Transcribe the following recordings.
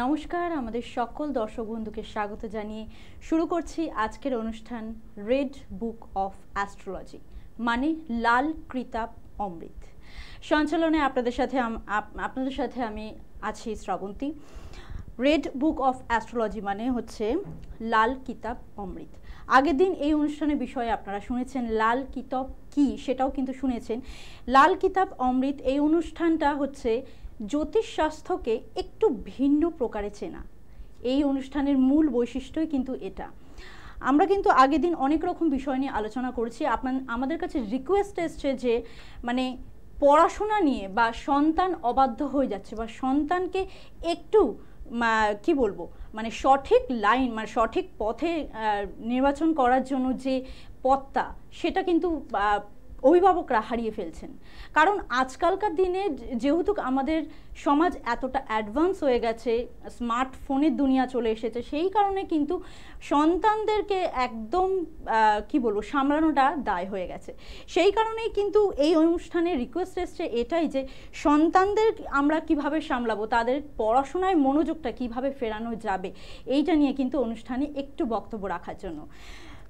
নমস্কার আমাদের সকল দর্শক বন্ধুকে স্বাগত জানিয়ে শুরু করছি আজকের অনুষ্ঠান রেড বুক অফ অ্যাস্ট্রোলজি মানে লাল কৃতাব অমৃত সঞ্চালনে আপনাদের সাথে আপনাদের সাথে আমি আছি Srabanti red book of astrology মানে হচ্ছে লাল কিতাব অমৃত আগের দিন এই অনুষ্ঠানের বিষয়ে আপনারা শুনেছেন লাল কিতাব কি সেটাও কিন্তু শুনেছেন লাল কিতাব অমৃত এই অনুষ্ঠানটা হচ্ছে জ্যোতিষশাস্ত্রকে একটু ভিন্ন প্রকারে চেনা এই অনুষ্ঠানের মূল বৈশিষ্ট্যই কিন্তু এটা আমরা কিন্তু আগের দিন অনেক রকম বিষয় নিয়ে আলোচনা করেছি আপনার আমাদের কাছে রিকোয়েস্ট এসছে যে মানে পড়াশোনা নিয়ে বা সন্তান অবাধ্য হয়ে যাচ্ছে বা সন্তানকে একটু কি বলবো মানে সঠিক লাইন মানে সঠিক পথে নির্বাচন করার জন্য যে পথটা সেটা কিন্তু অভিভাবকরা হারিয়ে ফেলছেন কারণ আজকালকার দিনে যেহেতু আমাদের সমাজ এতটা অ্যাডভান্স হয়ে গেছে স্মার্টফোনের দুনিয়া চলে এসেছে সেই কারণে কিন্তু সন্তানদেরকে একদম কি বলবো সামলানোটা দায় হয়ে গেছে সেই কারণেই কিন্তু এই অনুষ্ঠানে রিকোয়েস্ট এসছে এটাই যে সন্তানদের আমরা কিভাবে সামলাবো তাদের পড়াশোনায় মনোযোগটা কিভাবে ফেরানো যাবে এইটা নিয়ে কিন্তু অনুষ্ঠানে একটু বক্তব্য রাখার জন্য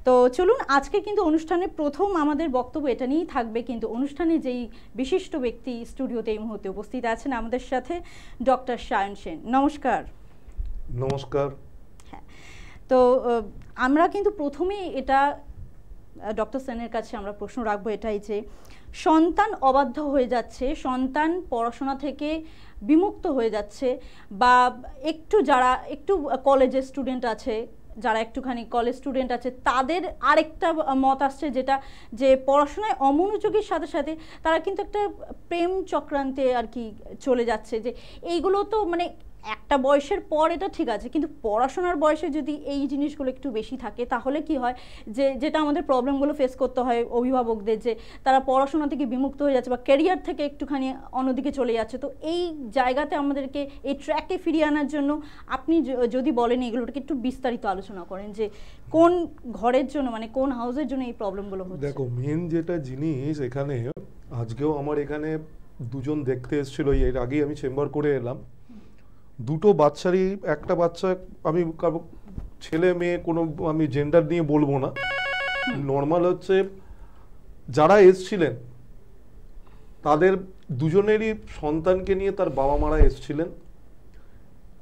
তো চলুন আজকে কিন্তু অনুষ্ঠানের প্রথম আমাদের বক্তব্য এটা নিয়েই থাকবে কিন্তু অনুষ্ঠানে যেই বিশিষ্ট ব্যক্তি স্টুডিওতে এই মুহূর্তে উপস্থিত আছেন আমাদের সাথে ডক্টর সায়ন সেন নমস্কার নমস্কার হ্যাঁ তো আমরা কিন্তু প্রথমেই এটা ডক্টর সেনের কাছে আমরা প্রশ্ন রাখবো এটাই যে সন্তান অবাধ্য হয়ে যাচ্ছে সন্তান পড়াশোনা থেকে বিমুক্ত হয়ে যাচ্ছে বা একটু যারা একটু কলেজের স্টুডেন্ট আছে যারা একটুখানি কলেজ স্টুডেন্ট আছে তাদের আরেকটা মত আসছে যেটা যে পড়াশোনায় অমনোযোগীর সাথে সাথে তারা কিন্তু একটা প্রেম চক্রান্তে আর কি চলে যাচ্ছে যে এইগুলো তো মানে একটা বয়সের পর এটা ঠিক আছে কিন্তু পড়াশোনার বয়সে যদি এই জিনিসগুলো একটু বেশি থাকে তাহলে কি হয় যে যেটা আমাদের প্রবলেমগুলো ফেস করতে হয় অভিভাবকদের যে তারা পড়াশোনা থেকে বিমুক্ত হয়ে যাচ্ছে বা ক্যারিয়ার থেকে একটুখানি অন্যদিকে চলে যাচ্ছে তো এই জায়গাতে আমাদেরকে এই ট্র্যাকে ফিরিয়ে আনার জন্য আপনি যদি বলেন এগুলোটাকে একটু বিস্তারিত আলোচনা করেন যে কোন ঘরের জন্য মানে কোন হাউসের জন্য এই প্রবলেমগুলো হচ্ছে দেখো মেন যেটা জিনিস এখানে আজকেও আমার এখানে দুজন দেখতে এসেছিল এর আগেই আমি চেম্বার করে এলাম দুটো বাচ্চারই একটা বাচ্চা আমি ছেলে মেয়ে কোনো আমি জেন্ডার নিয়ে বলবো না নর্মাল হচ্ছে যারা এসছিলেন তাদের দুজনেরই সন্তানকে নিয়ে তার বাবা মারা এসছিলেন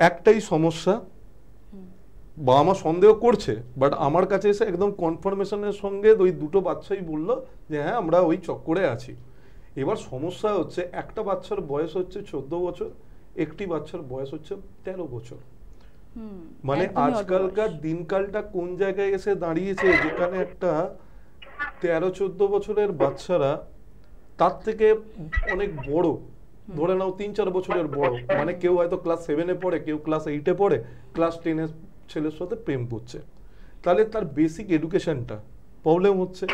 একটাই সমস্যা বাবা মা সন্দেহ করছে বাট আমার কাছে এসে একদম কনফার্মেশনের সঙ্গে ওই দুটো বাচ্চাই বলল যে হ্যাঁ আমরা ওই চক্করে আছি এবার সমস্যা হচ্ছে একটা বাচ্চার বয়স হচ্ছে চোদ্দ বছর একটি বাচ্চার বয়স হচ্ছে তেরো বছর মানে আজকালকার দিনকালটা কোন জায়গায় এসে দাঁড়িয়েছে যেখানে একটা তেরো চোদ্দ বছরের বাচ্চারা তার থেকে অনেক বড় ধরে নাও তিন চার বছরের বড় মানে কেউ হয়তো ক্লাস সেভেনে পড়ে কেউ ক্লাস এইটে পড়ে ক্লাস টেনে ছেলের সাথে প্রেম করছে তাহলে তার বেসিক এডুকেশনটা প্রবলেম হচ্ছে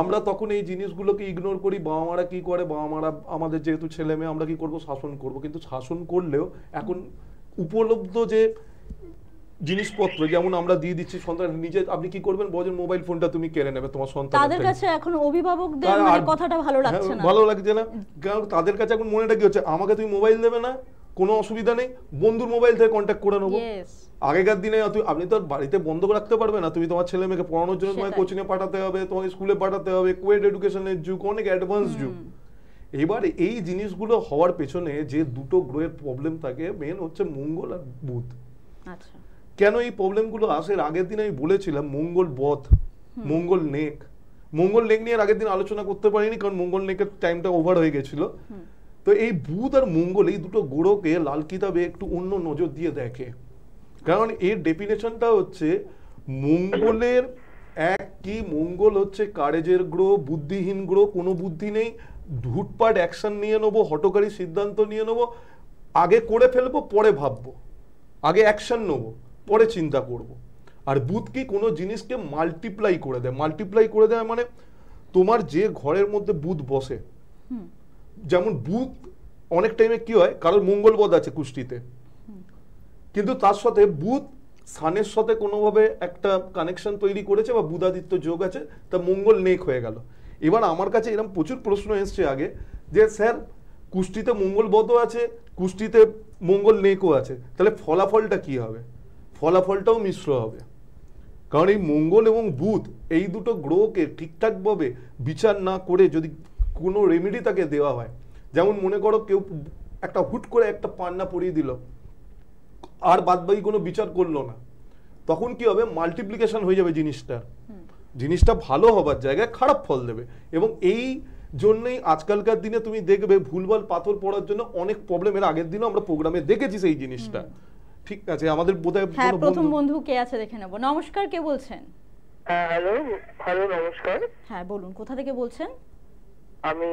আমরা তখন এই জিনিসগুলোকে ইগনোর করি বাবা মারা কি করে বাবা মারা আমাদের যেহেতু ছেলে মেয়ে আমরা কি করব শাসন করব কিন্তু শাসন করলেও এখন উপলব্ধ যে জিনিসপত্র যেমন আমরা দিয়ে দিচ্ছি সন্তান নিজে আপনি কি করবেন বলেন মোবাইল ফোনটা তুমি কেড়ে নেবে তোমার সন্তান তাদের কাছে এখন অভিভাবকদের মানে কথাটা ভালো লাগছে হ্যাঁ, না ভালো লাগছে না কারণ তাদের কাছে এখন মনেটা কি হচ্ছে আমাকে তুমি মোবাইল দেবে না কোনো অসুবিধা নেই বন্ধুর মোবাইল থেকে কন্ট্যাক্ট করে নেবো আগেকার দিনে আপনি তো বাড়িতে বন্ধ রাখতে পারবে না তুমি তোমার ছেলে মেয়েকে পড়ানোর জন্য তোমাকে কোচিংয়ে পাঠাতে হবে তোমাকে স্কুলে পাঠাতে হবে কোয়েড এডুকেশনের যুগ অনেক অ্যাডভান্স যুগ এবার এই জিনিসগুলো হওয়ার পেছনে যে দুটো গ্রহের প্রবলেম থাকে মেন হচ্ছে মঙ্গল আর বুধ আচ্ছা। কেন এই প্রবলেমগুলো আসে আগের দিন আমি বলেছিলাম মঙ্গল বধ মঙ্গল নেক মঙ্গল নেক নিয়ে আগের দিন আলোচনা করতে পারিনি কারণ মঙ্গল নেকের টাইমটা ওভার হয়ে গেছিল তো এই বুধ আর মঙ্গল এই দুটো গ্রহকে লাল কিতাবে একটু অন্য নজর দিয়ে দেখে কারণ এর ডেফিনেশনটা হচ্ছে মঙ্গলের এক কি মঙ্গল হচ্ছে কারেজের গ্রহ বুদ্ধিহীন গ্রহ কোনো বুদ্ধি নেই ধুটপাট অ্যাকশন নিয়ে নেবো হটকারী সিদ্ধান্ত নিয়ে নেবো আগে করে ফেলবো পরে ভাববো আগে অ্যাকশন নেবো পরে চিন্তা করব। আর বুধ কি কোনো জিনিসকে মাল্টিপ্লাই করে দেয় মাল্টিপ্লাই করে দেয় মানে তোমার যে ঘরের মধ্যে বুধ বসে যেমন বুধ অনেক টাইমে কি হয় কারোর মঙ্গলবোধ আছে কুষ্টিতে কিন্তু তার সাথে বুধ সানের সাথে কোনোভাবে একটা কানেকশন তৈরি করেছে বা বুধাদিত্য যোগ আছে তা মঙ্গল নেক হয়ে গেল এবার আমার কাছে এরকম প্রচুর প্রশ্ন এসছে আগে যে স্যার কুষ্টিতে মঙ্গল আছে কুষ্টিতে মঙ্গল নেকও আছে তাহলে ফলাফলটা কি হবে ফলাফলটাও মিশ্র হবে কারণ এই মঙ্গল এবং বুধ এই দুটো গ্রহকে ঠিকঠাকভাবে বিচার না করে যদি কোনো রেমেডি তাকে দেওয়া হয় যেমন মনে করো কেউ একটা হুট করে একটা পান্না পরিয়ে দিল আর বাদবাকি কোনো বিচার করলো না তখন কি হবে মাল্টিপ্লিকেশন হয়ে যাবে জিনিসটার জিনিসটা ভালো হবার জায়গায় খারাপ ফল দেবে এবং এই জন্যই আজকালকার দিনে তুমি দেখবে ভুলভাল পাথর পড়ার জন্য অনেক প্রবলেম এর আগের দিনও আমরা প্রোগ্রামে দেখেছি সেই জিনিসটা ঠিক আছে আমাদের বোধহয় হ্যাঁ প্রথম বন্ধু কে আছে দেখে নেব নমস্কার কে বলছেন হ্যাঁ, হ্যালো হ্যালো নমস্কার হ্যাঁ বলুন কোথা থেকে বলছেন আমি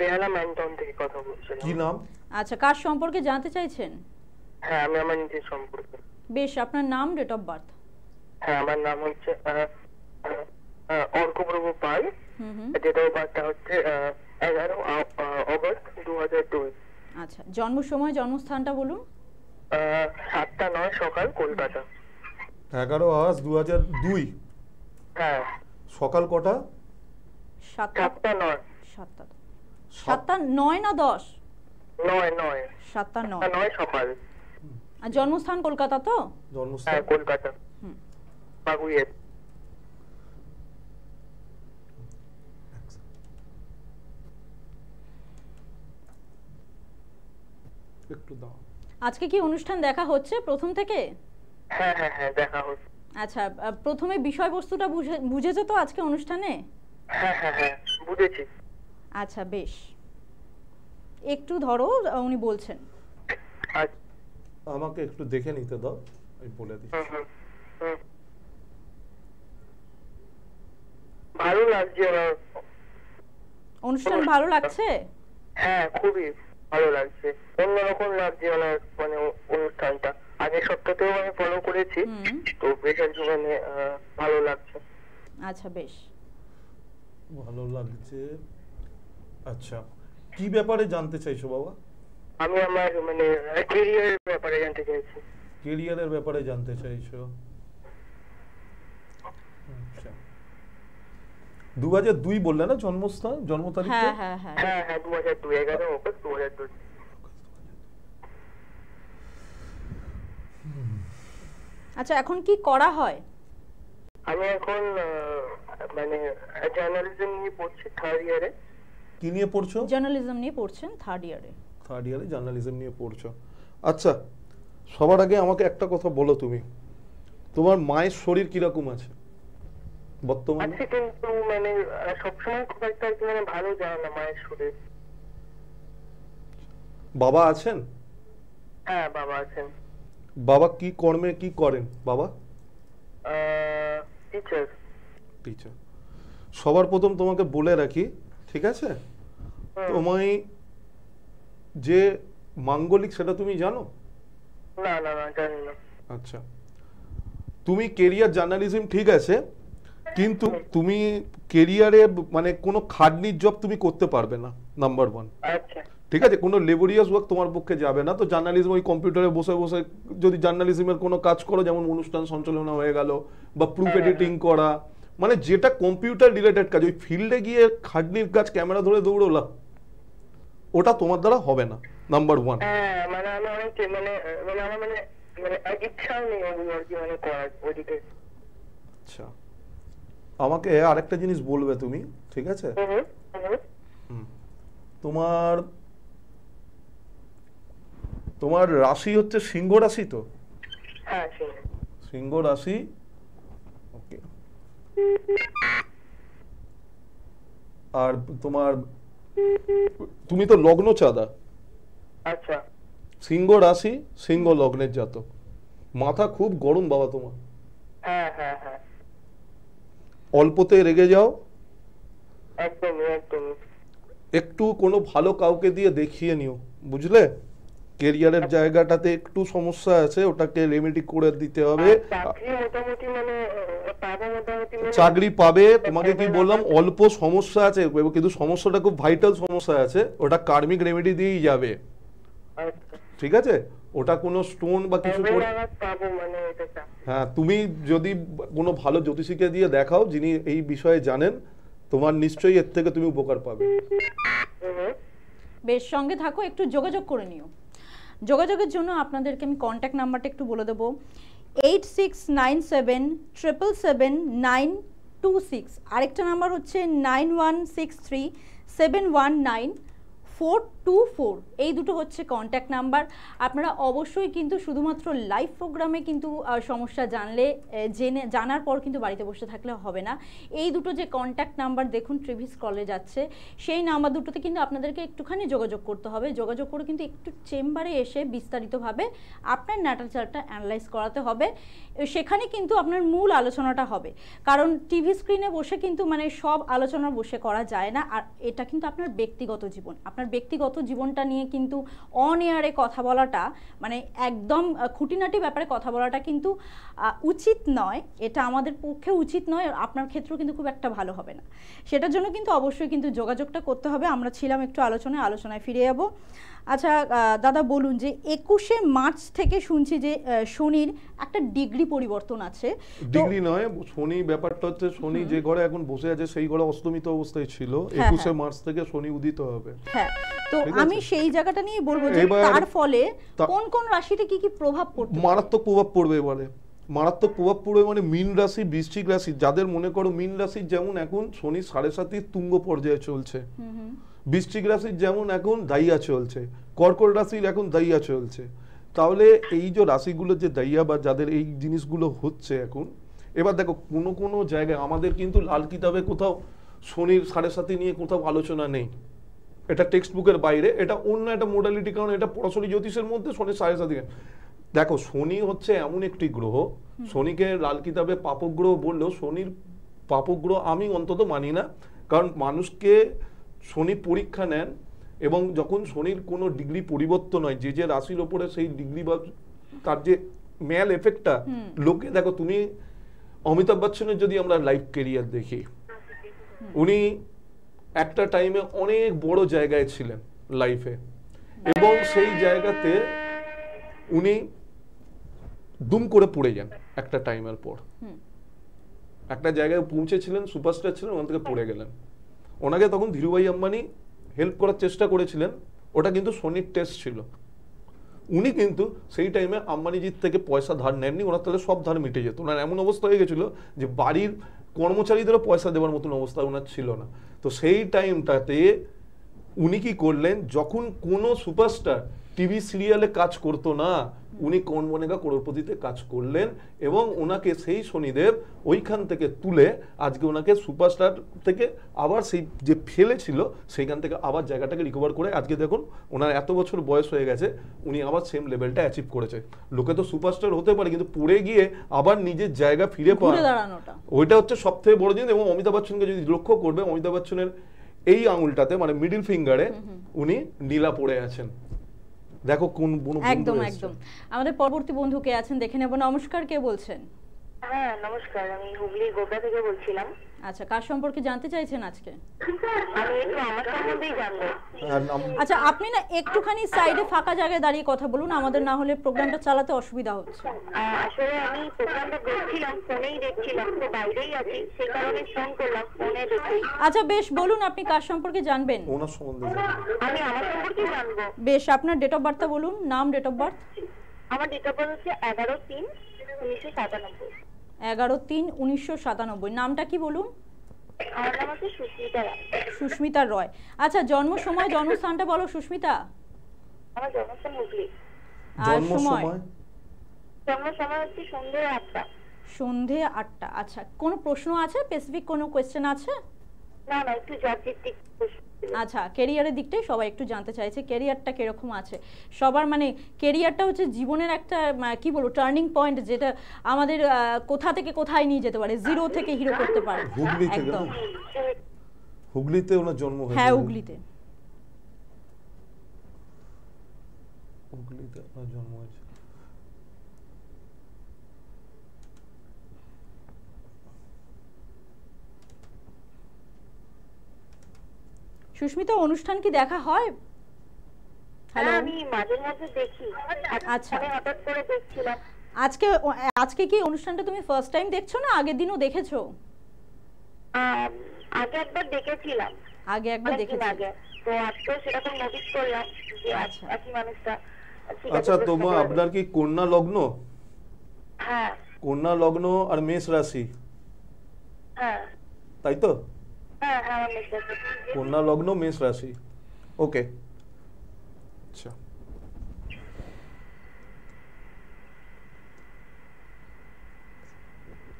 বেহালা ম্যান্টন থেকে কথা বলছি কি নাম আচ্ছা কার সম্পর্কে জানতে চাইছেন হ্যাঁ আমি আমার নিজের সম্পর্কে বেশ আপনার নাম ডেট অফ বার্থ হ্যাঁ আমার নাম হচ্ছে অর্কপ্রভু পাল ডেট অফ বার্থটা হচ্ছে এগারো আগস্ট 2002 দুই আচ্ছা জন্ম সময় জন্মস্থানটা বলুন সাতটা নয় সকাল কলকাতা এগারো আগস্ট দু হাজার দুই হ্যাঁ সকাল কটা সাতটা নয় সাতটা সাতটা নয় না দশ নয় নয় সাতটা নয় নয় সকাল আর জন্মস্থান কলকাতা তো জন্মস্থান হ্যাঁ, কলকাতা আজকে কি অনুষ্ঠান দেখা হচ্ছে প্রথম থেকে হ্যাঁ, হ্যাঁ, দেখা আচ্ছা প্রথমে বিষয়বস্তুটা বুঝেছো তো আজকে অনুষ্ঠানে হ্যাঁ হ্যাঁ হ্যাঁ বুঝেছি আচ্ছা বেশ একটু ধরো উনি বলছেন আমাকে একটু দেখে নিতে দাও আমি বলে দিচ্ছি ভালো লাগছে আমার অনুষ্ঠান ভালো লাগছে হ্যাঁ খুবই ভালো লাগছে অন্যরকম লাগছে আমার মানে, মানে অনুষ্ঠানটা আগের সপ্তাহতেও আমি ফলো করেছি তো বেশ মানে ভালো লাগছে আচ্ছা বেশ ভালো লাগছে আচ্ছা কি ব্যাপারে জানতে চাইছো বাবা আমি আমার মানে ক্যারিয়ারের ব্যাপারে জানতে চাইছি ক্যারিয়ারের ব্যাপারে জানতে চাইছো আচ্ছা। বললে না জন্মস্থান জন্ম তারিখ হ্যাঁ হ্যাঁ হ্যাঁ হ্যাঁ, হ্যাঁ আচ্ছা এখন কি করা হয় আমি এখন মানে জার্নালিজম নিয়ে পড়ছি থার্ড ইয়ারে কি নিয়ে পড়ছো জার্নালিজম নিয়ে পড়ছেন থার্ড ইয়ারে থার্ড ইয়ারে জার্নালিজম নিয়ে পড়ছো আচ্ছা সবার আগে আমাকে একটা কথা বলো তুমি তোমার মায়ের শরীর কিরকম আছে বর্তমানে আছে কিন্তু মানে সবসময় খুব একটা মানে ভালো যায় না মায়ের শরীর বাবা আছেন হ্যাঁ বাবা আছেন বাবা কি কর্মে কি করেন বাবা টিচার টিচার সবার প্রথম তোমাকে বলে রাখি ঠিক আছে তোমায় যে মাঙ্গলিক সেটা তুমি জানো না না না জানি না আচ্ছা তুমি কেরিয়ার জার্নালিজম ঠিক আছে কিন্তু তুমি কেরিয়ারে মানে কোনো খাটনির জব তুমি করতে পারবে না নাম্বার আচ্ছা। ওয়ান ঠিক আছে কোনো লেবোরিয়াস ওয়ার্ক তোমার পক্ষে যাবে না তো জার্নালিজম ওই কম্পিউটারে বসে বসে যদি জার্নালিজমের কোনো কাজ করো যেমন অনুষ্ঠান সঞ্চালনা হয়ে গেল বা প্রুফ হ্যাঁ, এডিটিং হ্যাঁ, হ্যাঁ। করা মানে যেটা কম্পিউটার রিলেটেড কাজ ওই ফিল্ডে গিয়ে খাটনির কাজ ক্যামেরা ধরে দৌড়লা ওটা তোমার দ্বারা হবে না নাম্বার হ্যাঁ, ওয়ান মানে আমি মানে মানে আমার মানে, মানে, মানে আচ্ছা আমাকে আরেকটা জিনিস বলবে তুমি ঠিক আছে তোমার তোমার রাশি হচ্ছে সিংহ রাশি তো হ্যাঁ, সিংহ রাশি আর তোমার তুমি তো লগ্ন চাঁদা আচ্ছা সিংহ রাশি সিংহ লগ্নের জাতক মাথা খুব গরম বাবা তোমার হ্যাঁ হ্যাঁ হ্যাঁ অল্পতে রেগে যাও একদম একদম একটু কোনো ভালো কাউকে দিয়ে দেখিয়ে নিও বুঝলে কেরিয়ারের জায়গাটাতে একটু সমস্যা আছে ওটাকে রেমেডি করে দিতে হবে মানে, মানে চাকরি পাবে তোমাকে কি বললাম অল্প সমস্যা আছে কিন্তু সমস্যাটা খুব ভাইটাল সমস্যা আছে ওটা কার্মিক রেমেডি দিয়েই যাবে আচ্ছা। ঠিক আছে ওটা কোনো স্টোন বা কিছু মানে হ্যাঁ তুমি যদি কোনো ভালো জ্যোতিষীকে দিয়ে দেখাও যিনি এই বিষয়ে জানেন তোমার নিশ্চয়ই এর থেকে তুমি উপকার পাবে বেশ সঙ্গে থাকো একটু যোগাযোগ করে নিও যোগাযোগের জন্য আপনাদেরকে আমি কন্ট্যাক্ট নাম্বারটা একটু বলে দেবো eight six nine seven triple seven nine two six আরেকটা নাম্বার হচ্ছে nine one six three seven one nine four two four এই দুটো হচ্ছে কন্ট্যাক্ট নাম্বার আপনারা অবশ্যই কিন্তু শুধুমাত্র লাইভ প্রোগ্রামে কিন্তু সমস্যা জানলে জেনে জানার পর কিন্তু বাড়িতে বসে থাকলে হবে না এই দুটো যে কন্ট্যাক্ট নাম্বার দেখুন ট্রিভিস কলে যাচ্ছে সেই নাম্বার দুটোতে কিন্তু আপনাদেরকে একটুখানি যোগাযোগ করতে হবে যোগাযোগ করে কিন্তু একটু চেম্বারে এসে বিস্তারিতভাবে আপনার ন্যাটাল চার্টটা অ্যানালাইজ করাতে হবে সেখানে কিন্তু আপনার মূল আলোচনাটা হবে কারণ টিভি স্ক্রিনে বসে কিন্তু মানে সব আলোচনা বসে করা যায় না আর এটা কিন্তু আপনার ব্যক্তিগত জীবন আপনার আপনার ব্যক্তিগত জীবনটা নিয়ে কিন্তু অন এয়ারে কথা বলাটা মানে একদম খুঁটিনাটি ব্যাপারে কথা বলাটা কিন্তু উচিত নয় এটা আমাদের পক্ষে উচিত নয় আপনার ক্ষেত্রেও কিন্তু খুব একটা ভালো হবে না সেটার জন্য কিন্তু অবশ্যই কিন্তু যোগাযোগটা করতে হবে আমরা ছিলাম একটু আলোচনায় আলোচনায় ফিরে যাবো আচ্ছা দাদা বলুন যে একুশে মার্চ থেকে শুনছি যে শনির একটা ডিগ্রি পরিবর্তন আছে ডিগ্রি নয় শনি ব্যাপারটা হচ্ছে শনি যে ঘরে এখন বসে আছে সেই ঘরে অস্তমিত অবস্থায় ছিল হ্যাঁ, হ্যাঁ। একুশে মার্চ থেকে শনি উদিত হবে হ্যাঁ, তো আমি সেই জায়গাটা নিয়ে বলবো যে তার ফলে কোন কোন রাশিতে কি কি প্রভাব পড়বে মারাত্মক প্রভাব পড়বে বলে মারাত্মক প্রভাব পড়বে মানে মিন রাশি বৃশ্চিক রাশি যাদের মনে করো মিন রাশি যেমন এখন শনি সাড়ে সাতির তুঙ্গ পর্যায়ে চলছে বৃষ্টিক রাশির যেমন এখন দাইয়া চলছে কর্কট রাশির এখন দাইয়া চলছে তাহলে এই যে রাশিগুলোর যে দাইয়া বা যাদের এই জিনিসগুলো হচ্ছে এখন এবার দেখো কোনো কোনো জায়গায় আমাদের কিন্তু লাল কিতাবে কোথাও শনির সাড়ে সাথে নিয়ে কোথাও আলোচনা নেই এটা টেক্সট বুকের বাইরে এটা অন্য একটা মোডালিটি কারণ এটা পড়াশনি জ্যোতিষের মধ্যে শনির সাড়ে সাথে দেখো শনি হচ্ছে এমন একটি গ্রহ শনিকে লাল কিতাবে পাপগ্রহ বললেও শনির পাপগ্রহ আমি অন্তত মানি না কারণ মানুষকে শনি পরীক্ষা নেন এবং যখন শনির কোনো ডিগ্রি পরিবর্তন হয় যে যে রাশির ওপরে সেই ডিগ্রি বা তার যে ম্যাল এফেক্টটা লোকে দেখো তুমি অমিতাভ বচ্চনের যদি আমরা লাইফ কেরিয়ার দেখি উনি একটা টাইমে অনেক বড় জায়গায় ছিলেন লাইফে এবং সেই জায়গাতে উনি দুম করে পড়ে যান একটা টাইমের পর একটা জায়গায় পৌঁছেছিলেন সুপারস্টার ছিলেন ওখান থেকে পড়ে গেলেন ওনাকে তখন ধীরুভাই আম্বানি হেল্প করার চেষ্টা করেছিলেন ওটা কিন্তু সোনির টেস্ট ছিল উনি কিন্তু সেই টাইমে আম্বানিজির থেকে পয়সা ধার নেননি ওনার তাহলে সব ধার মিটে যেত ওনার এমন অবস্থা হয়ে গেছিলো যে বাড়ির কর্মচারীদেরও পয়সা দেওয়ার মতন অবস্থা ওনার ছিল না তো সেই টাইমটাতে উনি কি করলেন যখন কোনো সুপারস্টার টিভি সিরিয়ালে কাজ করতো না উনি কোন বনেগা করোড়পতিতে কাজ করলেন এবং ওনাকে সেই শনিদেব ওইখান থেকে তুলে আজকে ওনাকে সুপারস্টার থেকে আবার সেই যে ফেলেছিল সেইখান থেকে আবার জায়গাটাকে রিকভার করে আজকে দেখুন ওনার এত বছর বয়স হয়ে গেছে উনি আবার সেম লেভেলটা অ্যাচিভ করেছে লোকে তো সুপারস্টার হতে পারে কিন্তু পড়ে গিয়ে আবার নিজের জায়গা ফিরে পাওয়া ওইটা হচ্ছে সবথেকে বড় জিনিস এবং অমিতাভ বচ্চনকে যদি লক্ষ্য করবে অমিতাভ বচ্চনের এই আঙুলটাতে মানে মিডিল ফিঙ্গারে উনি নীলা পড়ে আছেন দেখো কোন একদম একদম আমাদের পরবর্তী বন্ধু কে আছেন দেখে নেব নমস্কার কে বলছেন হ্যাঁ নমস্কার আমি হুগলি থেকে বলছিলাম আচ্ছা কার সম্পর্কে জানতে চাইছেন আজকে আচ্ছা আপনি না একটুখানি সাইডে ফাঁকা জায়গায় দাঁড়িয়ে কথা বলুন আমাদের না হলে প্রোগ্রামটা চালাতে অসুবিধা হচ্ছে আসলে আমি প্রোগ্রামটা দেখছিলাম ফোনেই দেখছিলাম তো বাইরেই আছি সেই কারণে ফোন করলাম ফোনে আচ্ছা বেশ বলুন আপনি কার সম্পর্কে জানবেন ওনার সম্বন্ধে আমি আমার সম্পর্কে জানবো বেশ আপনার ডেট অফ বার্থটা বলুন নাম ডেট অফ বার্থ আমার ডেট অফ বার্থ হচ্ছে এগারো তিন উনিশশো সাতানব্বই এগারো তিন উনিশশো সাতানব্বই নামটা কি বলুন সুস্মিতা রয় আচ্ছা জন্ম সময় জন্মস্থানটা বলো সুস্মিতা আর সময় সন্ধে আটটা আচ্ছা কোনো প্রশ্ন আছে স্পেসিফিক কোনো কোয়েশ্চেন আছে না না একটু জবভিত্তিক প্রশ্ন আচ্ছা ক্যারিয়ারের দিকটাই সবাই একটু জানতে চাইছে ক্যারিয়ারটা কিরকম আছে সবার মানে ক্যারিয়ারটা হচ্ছে জীবনের একটা মানে কি বলবো টার্নিং পয়েন্ট যেটা আমাদের কোথা থেকে কোথায় নিয়ে যেতে পারে জিরো থেকে হিরো করতে পারে একদম হুগলিতে ওনার জন্ম হয়েছে হ্যাঁ হুগলিতে হুগলিতে ওনার জন্ম হয়েছে সুস্মিতা অনুষ্ঠান কি দেখা হয় হ্যালো আমি মাঝে মাঝে দেখি আচ্ছা হঠাৎ করে দেখছিলাম আজকে আজকে কি অনুষ্ঠানটা তুমি ফার্স্ট টাইম দেখছো না আগের দিনও দেখেছো আগে একবার দেখেছিলাম আগে একবার দেখেছি আগে তো আজকে নোটিস করলাম আচ্ছা। মানুষটা আচ্ছা তোমার আপনার কি কন্যা লগ্ন হ্যাঁ কন্যা লগ্ন আর মেষ রাশি হ্যাঁ তাই তো হ্যাঁ কন্যা হ্যাঁ, লগ্ন মেষ রাশি ওকে আচ্ছা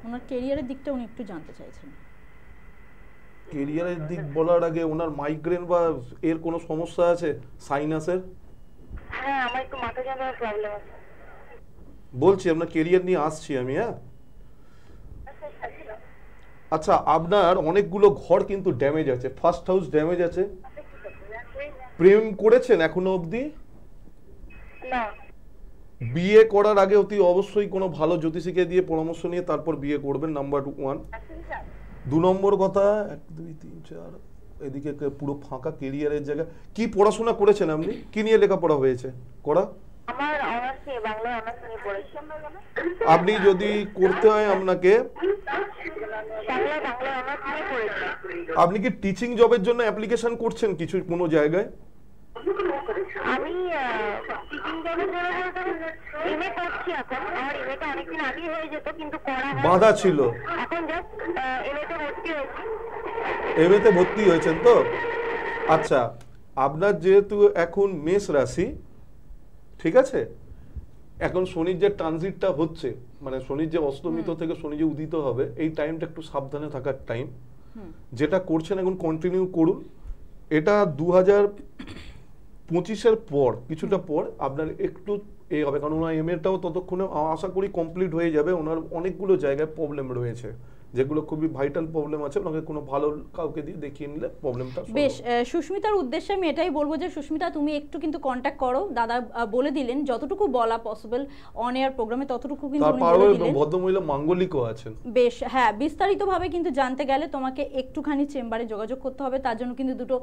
ওনার ক্যারিয়ারের দিকটা উনি একটু জানতে চাইছেন ক্যারিয়ারের দিক বলার আগে ওনার মাইগ্রেন বা এর কোনো সমস্যা আছে সাইনাসের হ্যাঁ আমার একটু মাথা যন্ত্রণার প্রবলেম আছে বলছি আপনার ক্যারিয়ার নিয়ে আসছি আমি হ্যাঁ আচ্ছা আপনার অনেকগুলো ঘর কিন্তু ড্যামেজ আছে ফার্স্ট হাউস ড্যামেজ আছে প্রেম করেছেন এখনো অবধি না বিয়ে করার আগে অতি অবশ্যই কোনো ভালো জ্যোতিষীকে দিয়ে পরামর্শ নিয়ে তারপর বিয়ে করবেন নাম্বার ওয়ান দু নম্বর কথা এক দুই তিন চার এদিকে পুরো ফাঁকা কেরিয়ারের জায়গা কি পড়াশোনা করেছেন আপনি কি নিয়ে লেখাপড়া হয়েছে করা আপনি যদি করতে হয় আপনাকে আপনি কি টিচিং জবের জন্য অ্যাপ্লিকেশন করছেন কিছু কোনো জায়গায় কিন্তু করা বাধা ছিল ভর্তি এমএতে ভর্তি হয়েছেন তো আচ্ছা আপনার যেহেতু এখন মেষ রাশি ঠিক আছে এখন শনির যে ট্রানজিটটা হচ্ছে মানে শনির যে অস্তমিত থেকে শনি যে উদিত হবে এই টাইমটা একটু সাবধানে থাকার টাইম যেটা করছেন এখন কন্টিনিউ করুন এটা দু হাজার পঁচিশের পর কিছুটা পর আপনার একটু এই হবে কারণ ওনার এম এটাও ততক্ষণে আশা করি কমপ্লিট হয়ে যাবে ওনার অনেকগুলো জায়গায় প্রবলেম রয়েছে যেগুলো খুবই ভাইটাল প্রবলেম আছে ওনাকে কোনো ভালো কাউকে দিয়ে দেখিয়ে নিলে প্রবলেমটা বেশ সুস্মিতার উদ্দেশ্যে আমি এটাই বলবো যে সুস্মিতা তুমি একটু কিন্তু কন্ট্যাক্ট করো দাদা বলে দিলেন যতটুকু বলা পসিবল অন এয়ার প্রোগ্রামে ততটুকু কিন্তু উনি বলে দিলেন ভদ্রমহিলা মাঙ্গলিকও আছেন বেশ হ্যাঁ বিস্তারিতভাবে কিন্তু জানতে গেলে তোমাকে একটুখানি চেম্বারে যোগাযোগ করতে হবে তার জন্য কিন্তু দুটো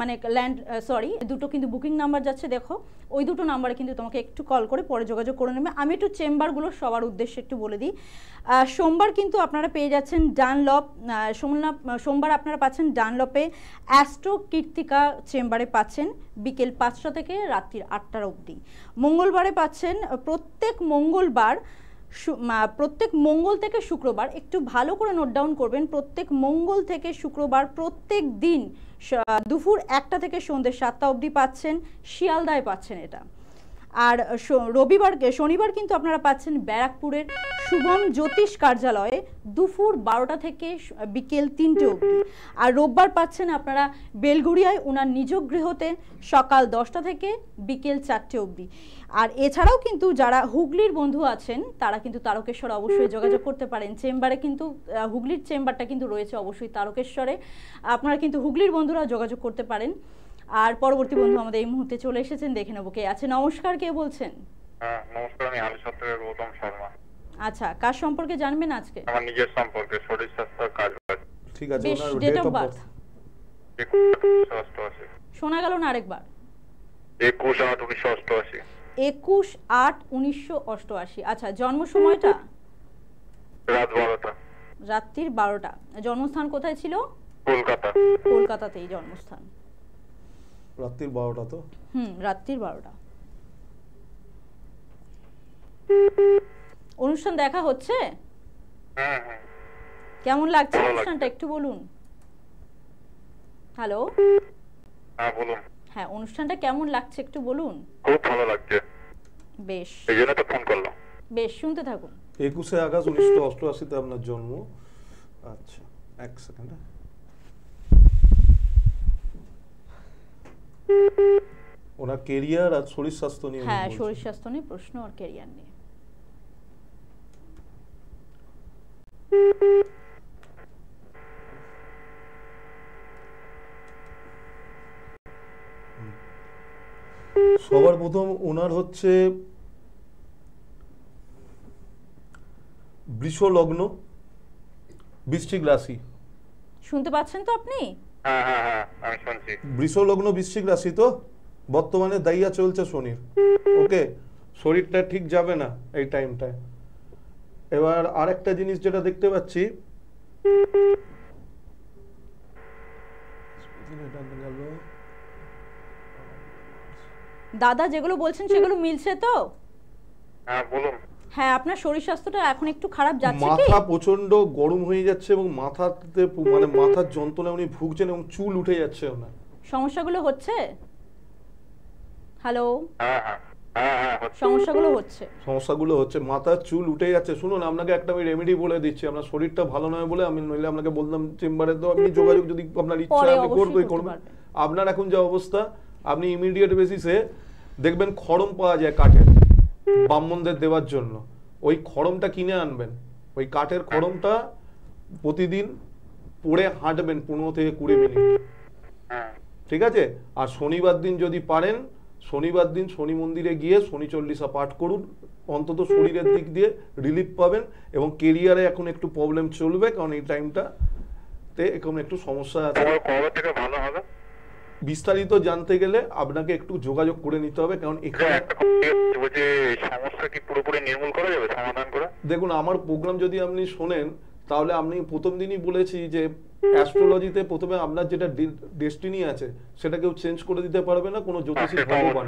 মানে ল্যান্ড সরি দুটো কিন্তু বুকিং নাম্বার যাচ্ছে দেখো ওই দুটো নাম্বারে কিন্তু তোমাকে একটু কল করে পরে যোগাযোগ করে নেবে আমি একটু চেম্বারগুলো সবার উদ্দেশ্যে একটু বলে দিই সোমবার কিন্তু আপনারা পেয়ে পেয়ে যাচ্ছেন ডানলপ সোমবার আপনারা পাচ্ছেন ডানলপে অ্যাস্ট্রো কীর্তিকা চেম্বারে পাচ্ছেন বিকেল পাঁচটা থেকে রাত্রির আটটার অবধি মঙ্গলবারে পাচ্ছেন প্রত্যেক মঙ্গলবার প্রত্যেক মঙ্গল থেকে শুক্রবার একটু ভালো করে নোট ডাউন করবেন প্রত্যেক মঙ্গল থেকে শুক্রবার প্রত্যেক দিন দুপুর একটা থেকে সন্ধ্যে সাতটা অবধি পাচ্ছেন শিয়ালদায় পাচ্ছেন এটা আর রবিবারকে শনিবার কিন্তু আপনারা পাচ্ছেন ব্যারাকপুরের শুভম জ্যোতিষ কার্যালয়ে দুপুর বারোটা থেকে বিকেল তিনটে অবধি আর রোববার পাচ্ছেন আপনারা বেলগুড়িয়ায় ওনার নিজ গৃহতে সকাল দশটা থেকে বিকেল চারটে অবধি আর এছাড়াও কিন্তু যারা হুগলির বন্ধু আছেন তারা কিন্তু তারকেশ্বরে অবশ্যই যোগাযোগ করতে পারেন চেম্বারে কিন্তু হুগলির চেম্বারটা কিন্তু রয়েছে অবশ্যই তারকেশ্বরে আপনারা কিন্তু হুগলির বন্ধুরা যোগাযোগ করতে পারেন আর পরবর্তী বন্ধু আমাদের এই মুহূর্তে চলে এসেছেন দেখে নেবো কে আছে নমস্কার কে বলছেন হ্যাঁ, নমস্কার আমি গৌতম শর্মা আচ্ছা কার সম্পর্কে জানবেন আজকে আমার নিজের সম্পর্কে শরীর স্বাস্থ্য কাজ ঠিক আছে ওনার ডেট অফ বার্থ শোনা গেল না আরেকবার আচ্ছা জন্ম সময়টা রাত রাত্রির বারোটা জন্মস্থান কোথায় ছিল কলকাতা কলকাতাতেই জন্মস্থান রাত্রির বারোটা তো হুম রাত্রির বারোটা অনুষ্ঠান দেখা হচ্ছে কেমন লাগছে অনুষ্ঠানটা একটু বলুন হ্যালো হ্যাঁ বলুন হ্যাঁ অনুষ্ঠানটা কেমন লাগছে একটু বলুন খুব ভালো লাগছে বেশ এই জন্য তো ফোন করলাম বেশ শুনতে থাকুন একুশে আগস্ট উনিশশো অষ্টআশিতে আপনার জন্ম আচ্ছা এক সেকেন্ড হ্যাঁ ওনার কেরিয়ার আর শরীর স্বাস্থ্য নিয়ে হ্যাঁ শরীর স্বাস্থ্য নিয়ে প্রশ্ন আর কেরিয়ার নিয়ে সবার প্রথম ওনার হচ্ছে বৃষ লগ্ন বৃশ্চিক রাশি শুনতে পাচ্ছেন তো আপনি বৃষ লগ্ন বৃশ্চিক রাশি তো বর্তমানে দাইয়া চলছে শনির ওকে শরীরটা ঠিক যাবে না এই টাইমটায় এবার আরেকটা জিনিস যেটা দেখতে পাচ্ছি দাদা যেগুলো বলছেন সেগুলো মিলছে তো হ্যাঁ বলুন হ্যাঁ আপনার শরীর স্বাস্থ্যটা এখন একটু খারাপ যাচ্ছে কি মাথা প্রচন্ড গরম হয়ে যাচ্ছে এবং মাথাতে মানে মাথার যন্ত্রণা উনি ভুগছেন এবং চুল উঠে যাচ্ছে ওনার সমস্যাগুলো হচ্ছে হ্যালো হ্যাঁ, হ্যাঁ, হ্যাঁ, সমস্যাগুলো হচ্ছে সমস্যাগুলো হচ্ছে মাথার চুল উঠে যাচ্ছে শুনুন আপনাকে একটা আমি রেমেডি বলে দিচ্ছি আপনার শরীরটা ভালো নয় বলে আমি নইলে আপনাকে বললাম চেম্বারে তো আপনি যোগাযোগ যদি আপনার ইচ্ছা আমি করবই করবেন আপনার এখন যা অবস্থা আপনি ইমিডিয়েট বেসিসে দেখবেন খড়ম পাওয়া যায় কাঠের ব্রাহ্মণদের দেওয়ার জন্য ওই খড়মটা কিনে আনবেন ওই কাঠের খড়মটা প্রতিদিন পড়ে হাঁটবেন পনেরো থেকে কুড়ি মিনিট ঠিক আছে আর শনিবার দিন যদি পারেন শনিবার দিন শনি মন্দিরে গিয়ে শনি চল্লিশা পাঠ করুন অন্তত শরীরের দিক দিয়ে রিলিফ পাবেন এবং কেরিয়ারে এখন একটু প্রবলেম চলবে কারণ এই টাইমটা তে এখন একটু সমস্যা আছে বিস্তারিত জানতে গেলে আপনাকে একটু যোগাযোগ করে নিতে হবে কারণ এখানে দেখুন আমার প্রোগ্রাম যদি আপনি শোনেন তাহলে আপনি প্রথম দিনই বলেছি যে অ্যাস্ট্রোলজিতে প্রথমে আপনার যেটা ডেস্টিনি আছে সেটা কেউ চেঞ্জ করে দিতে পারবে না কোনো জ্যোতিষী ভগবান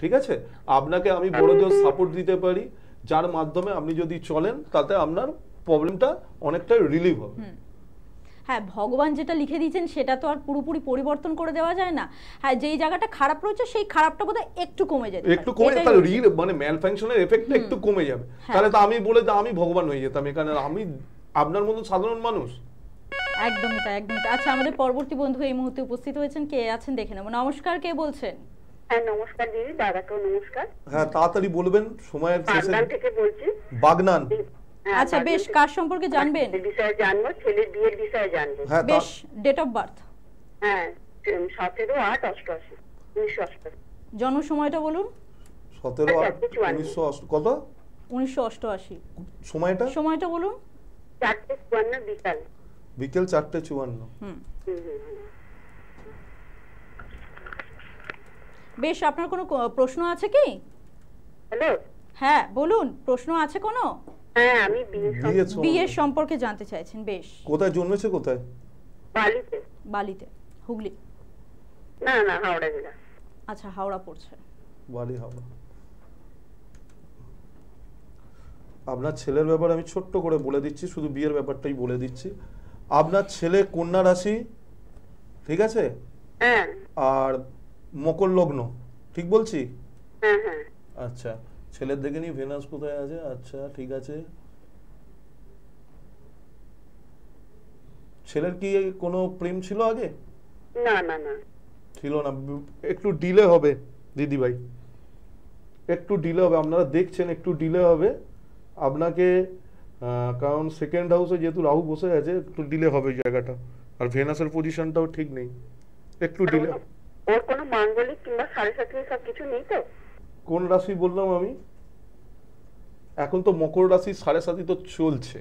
ঠিক আছে আপনাকে আমি হ্যাঁ। বড় জোর সাপোর্ট দিতে পারি যার মাধ্যমে আপনি যদি চলেন তাতে আপনার প্রবলেমটা অনেকটা রিলিভ হবে হ্যাঁ ভগবান যেটা লিখে দিয়েছেন সেটা তো আর পুরোপুরি পরিবর্তন করে দেওয়া যায় না হ্যাঁ যেই জায়গাটা খারাপ রয়েছে সেই খারাপটা বোধহয় একটু কমে যাবে একটু কমে তাহলে রিল মানে ম্যাল ফাংশনের এফেক্টটা একটু কমে যাবে হ্যাঁ। তাহলে তো আমি বলে আমি ভগবান হয়ে যেতাম এখানে আমি আপনার মতো সাধারণ মানুষ একদমই তাই একদমই তাই আচ্ছা আমাদের পরবর্তী বন্ধু এই মুহূর্তে উপস্থিত হয়েছেন কে আছেন দেখে নেব নমস্কার কে বলছেন হ্যাঁ নমস্কার দিদি দাদাকেও নমস্কার হ্যাঁ তাড়াতাড়ি বলবেন সময়ের শেষে থেকে বলছি বাগনান হ্যাঁ, আচ্ছা বেশ কার সম্পর্কে জানবেন বিষয়ে জানবো ছেলের বিয়ের বিষয়ে জানবো হ্যাঁ, বেশ ডেট অফ বার্থ হ্যাঁ সতেরো আট অষ্টআশি উনিশশো অষ্টআশি জন্ম সময়টা বলুন সতেরো আচ্ছা, আট উনিশশো কত উনিশশো অষ্টআশি সময়টা সময়টা বলুন চারটে চুয়ান্ন বিকাল বিকেল চারটে চুয়ান্ন বেশ আপনার কোনো প্রশ্ন আছে কি হ্যালো হ্যাঁ বলুন প্রশ্ন আছে কোনো হ্যাঁ আমি বিয়ের সম্পর্কে জানতে চাইছেন বেশ কোথায় জন্মেছে কোথায় বালিতে বালিতে হুগলি না না হাওড়া জেলা আচ্ছা হাওড়া পড়ছে বালি হাওড়া আপনার ছেলের ব্যাপার আমি ছোট্ট করে বলে দিচ্ছি শুধু বিয়ের ব্যাপারটাই বলে দিচ্ছি আপনার ছেলে কন্যা রাশি ঠিক আছে হ্যাঁ। আর মকর লগ্ন ঠিক বলছি হ্যাঁ, হ্যাঁ। আচ্ছা ছেলের দেখে নি ভেনাস কোথায় আছে আচ্ছা ঠিক আছে ছেলের কি কোনো প্রেম ছিল আগে না না না ছিল না একটু ডিলে হবে দিদি ভাই একটু ডিলে হবে আপনারা দেখছেন একটু ডিলে হবে আপনাকে কারণ সেকেন্ড হাউসে যেহেতু রাহু বসে আছে একটু ডিলে হবে জায়গাটা আর ভেনাসের পজিশনটাও ঠিক নেই একটু ডিলে মানে ওর কোনো মাঙ্গলিক কিংবা সাড়ে সব কিছু নেই তো কোন রাশি বললাম আমি এখন তো মকর রাশি সাড়ে সাতি তো চলছে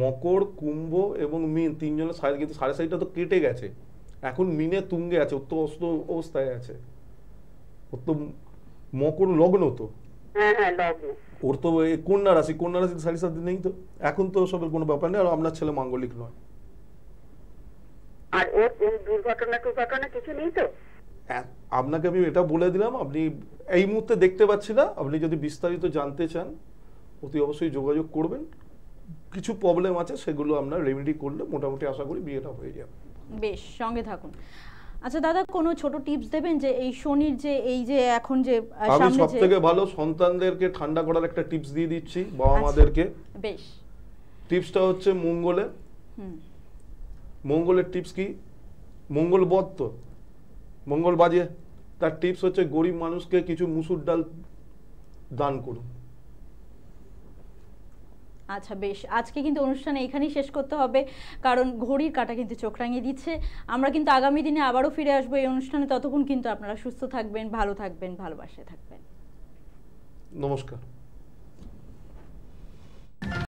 মকর কুম্ভ এবং মিন তিনজনের সাড়ে কিন্তু সাড়ে সাতিটা তো কেটে গেছে এখন মিনে তুঙ্গে আছে অত অস্ত অবস্থায় আছে অত মকর লগ্ন তো হ্যাঁ, হ্যাঁ, ওর তো কন্যা রাশি কন্যা রাশি সাথে নেই তো এখন তো সবের কোনো ব্যাপার নেই আর আপনার ছেলে মাঙ্গলিক নয় আর ওর দুর্ঘটনা কিছু নেই তো হ্যাঁ, আপনাকে আমি এটা বলে দিলাম আপনি এই মুহূর্তে দেখতে পাচ্ছি না আপনি যদি বিস্তারিত জানতে চান অতি অবশ্যই যোগাযোগ করবেন কিছু প্রবলেম আছে সেগুলো আমরা রেমেডি করলে মোটামুটি আশা করি বিয়েটা হয়ে যাবে বেশ সঙ্গে থাকুন আচ্ছা দাদা কোনো ছোট টিপস দেবেন যে এই শনির যে এই যে এখন যে সামনে যে সবথেকে ভালো সন্তানদেরকে ঠান্ডা করার একটা টিপস দিয়ে দিচ্ছি বাবা মাদেরকে আচ্ছা, বেশ টিপসটা হচ্ছে মঙ্গলে মঙ্গলের টিপস কি মঙ্গল বধ তো মঙ্গল বাজে তার টিপস হচ্ছে গরিব মানুষকে কিছু মুসুর ডাল দান করুন আচ্ছা বেশ আজকে কিন্তু অনুষ্ঠান এখানেই শেষ করতে হবে কারণ ঘড়ির কাটা কিন্তু চোখ রাঙিয়ে দিচ্ছে আমরা কিন্তু আগামী দিনে আবারও ফিরে আসবো এই অনুষ্ঠানে ততক্ষণ কিন্তু আপনারা সুস্থ থাকবেন ভালো থাকবেন ভালোবাসে থাকবেন নমস্কার